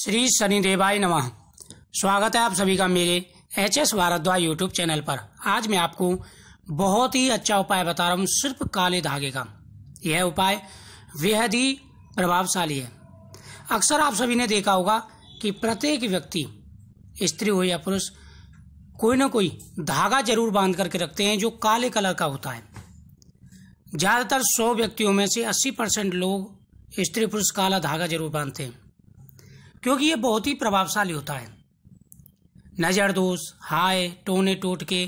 श्री शनिदेवाय नमः स्वागत है आप सभी का मेरे H S Bhardwaj YouTube channel पर आज मैं आपको बहुत ही अच्छा उपाय बता रहा हूँ सिर्फ काले धागे का यह उपाय बेहद ही प्रभावशाली है अक्सर आप सभी ने देखा होगा कि प्रत्येक व्यक्ति स्त्री हो या पुरुष कोई ना कोई धागा जरूर बांध करके रखते हैं जो काले कलर का होता है ज़्यादातर सौ व्यक्तियों में से अस्सी परसेंट लोग स्त्री पुरुष काला धागा जरूर बांधते हैं क्योंकि ये बहुत ही प्रभावशाली होता है नज़र दोष हाय टोने टोट के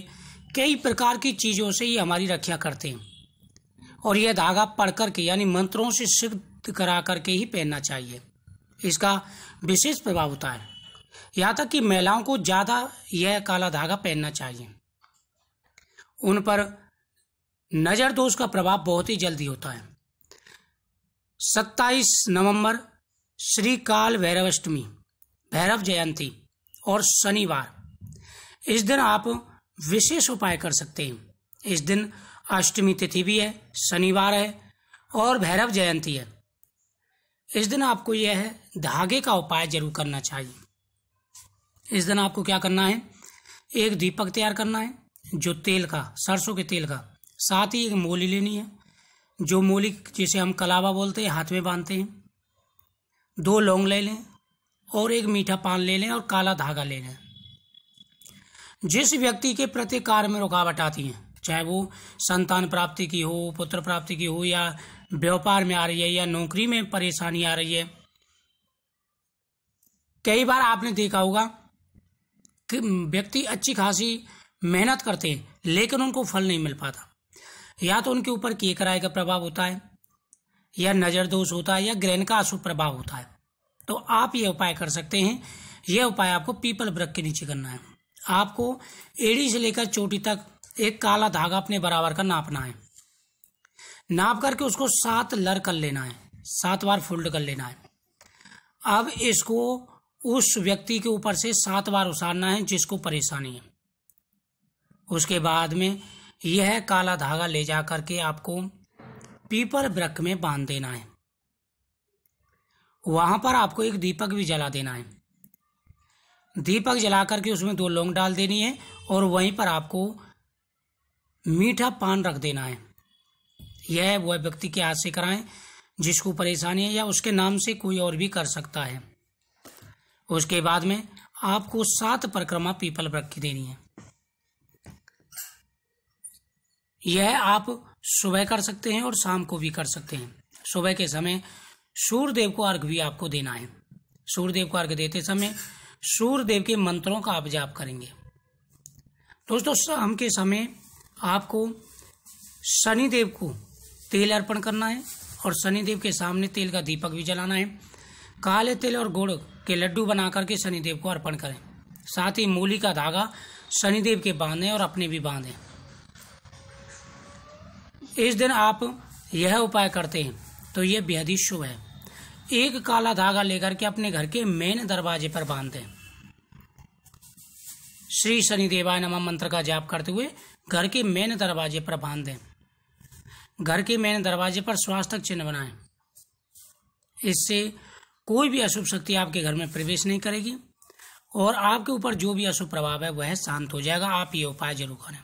कई प्रकार की चीज़ों से ये हमारी रक्षा करते हैं और यह धागा पढ़ करके यानी मंत्रों से सिद्ध करा करके ही पहनना चाहिए इसका विशेष प्रभाव होता है यहाँ तक कि महिलाओं को ज़्यादा यह काला धागा पहनना चाहिए उन पर नज़र दोष का प्रभाव बहुत ही जल्दी होता है सत्ताईस नवंबर श्री काल भैरवाष्टमी भैरव जयंती और शनिवार इस दिन आप विशेष उपाय कर सकते हैं इस दिन अष्टमी तिथि भी है शनिवार है और भैरव जयंती है इस दिन आपको यह है धागे का उपाय जरूर करना चाहिए इस दिन आपको क्या करना है एक दीपक तैयार करना है जो तेल का सरसों के तेल का साथ ही एक मोली लेनी है जो मोली जिसे हम कलावा बोलते हैं हाथ में बांधते हैं दो लौंग ले लें और एक मीठा पान ले लें और काला धागा ले लें जिस व्यक्ति के प्रति कार्य में रुकावट आती है चाहे वो संतान प्राप्ति की हो पुत्र प्राप्ति की हो या व्यापार में आ रही है या नौकरी में परेशानी आ रही है कई बार आपने देखा होगा कि व्यक्ति अच्छी खासी मेहनत करते हैं लेकिन उनको फल नहीं मिल पाता या तो उनके ऊपर किए कराए का प्रभाव होता है या नजर दोष होता है या ग्रहण का अशुभ प्रभाव होता है तो आप ये उपाय कर सकते हैं यह उपाय आपको पीपल वृक्ष के नीचे करना है आपको एड़ी से लेकर चोटी तक एक काला धागा अपने बराबर का नापना है नाप करके उसको सात लर कर लेना है सात बार फोल्ड कर लेना है अब इसको उस व्यक्ति के ऊपर से सात बार उसारना है जिसको परेशानी है उसके बाद में यह काला धागा ले जा करके आपको पीपल वृक्ष में बांध देना है वहां पर आपको एक दीपक भी जला देना है दीपक जला करके उसमें दो लौंग डाल देनी है और वहीं पर आपको मीठा पान रख देना है यह वह व्यक्ति के हाथ से कराएं जिसको परेशानी है या उसके नाम से कोई और भी कर सकता है उसके बाद में आपको सात परिक्रमा पीपल वृक्ष की देनी है यह आप सुबह कर सकते हैं और शाम को भी कर सकते हैं सुबह के समय सूर्यदेव को अर्घ भी आपको देना है सूर्यदेव को अर्घ देते समय सूर्यदेव के मंत्रों का आप जाप करेंगे दोस्तों शाम के समय आपको शनिदेव को तेल अर्पण करना है और शनिदेव के सामने तेल का दीपक भी जलाना है काले तेल और गुड़ के लड्डू बना करके शनिदेव को अर्पण करें साथ ही मूली का धागा शनिदेव के बांधें और अपने भी बांधें इस दिन आप यह उपाय करते हैं तो यह बेहद ही शुभ है एक काला धागा लेकर के अपने घर के मेन दरवाजे पर बांध हैं श्री शनि देवाय नमः मंत्र का जाप करते हुए घर के मेन दरवाजे पर बांध दें घर के मेन दरवाजे पर स्वास्थ्य चिन्ह बनाएं इससे कोई भी अशुभ शक्ति आपके घर में प्रवेश नहीं करेगी और आपके ऊपर जो भी अशुभ प्रभाव है वह शांत हो जाएगा आप ये उपाय जरूर करें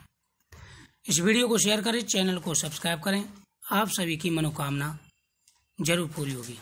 इस वीडियो को शेयर करें चैनल को सब्सक्राइब करें आप सभी की मनोकामना जरूर पूरी होगी